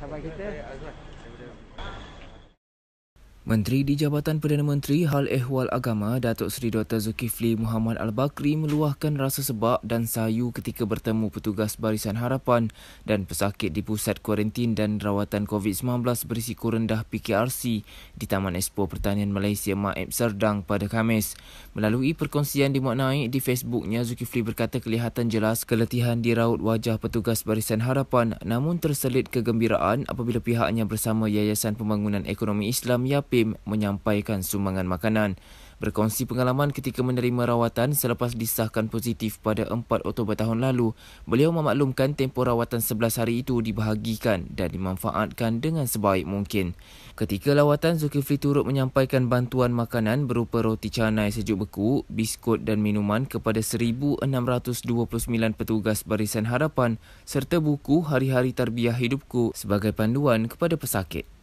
Have I get there? Menteri di Jabatan Perdana Menteri Hal Ehwal Agama Datuk Seri Dr Zulkifli Muhammad Al-Bakri meluahkan rasa sebab dan sayu ketika bertemu petugas Barisan Harapan dan pesakit di pusat kuarantin dan rawatan COVID-19 berisiko rendah PKRC di Taman Expo Pertanian Malaysia Maib Serdang pada Khamis. Melalui perkongsian di Maknaik di Facebooknya Zulkifli berkata kelihatan jelas keletihan di raut wajah petugas Barisan Harapan namun terselit kegembiraan apabila pihaknya bersama Yayasan Pembangunan Ekonomi Islam YAPI tim menyampaikan sumbangan makanan. Berkongsi pengalaman ketika menerima rawatan selepas disahkan positif pada 4 Oktober tahun lalu, beliau memaklumkan tempoh rawatan 11 hari itu dibahagikan dan dimanfaatkan dengan sebaik mungkin. Ketika lawatan, Zulkifli turut menyampaikan bantuan makanan berupa roti canai sejuk beku, biskut dan minuman kepada 1,629 petugas Barisan Harapan serta buku Hari-Hari Tarbiah Hidupku sebagai panduan kepada pesakit.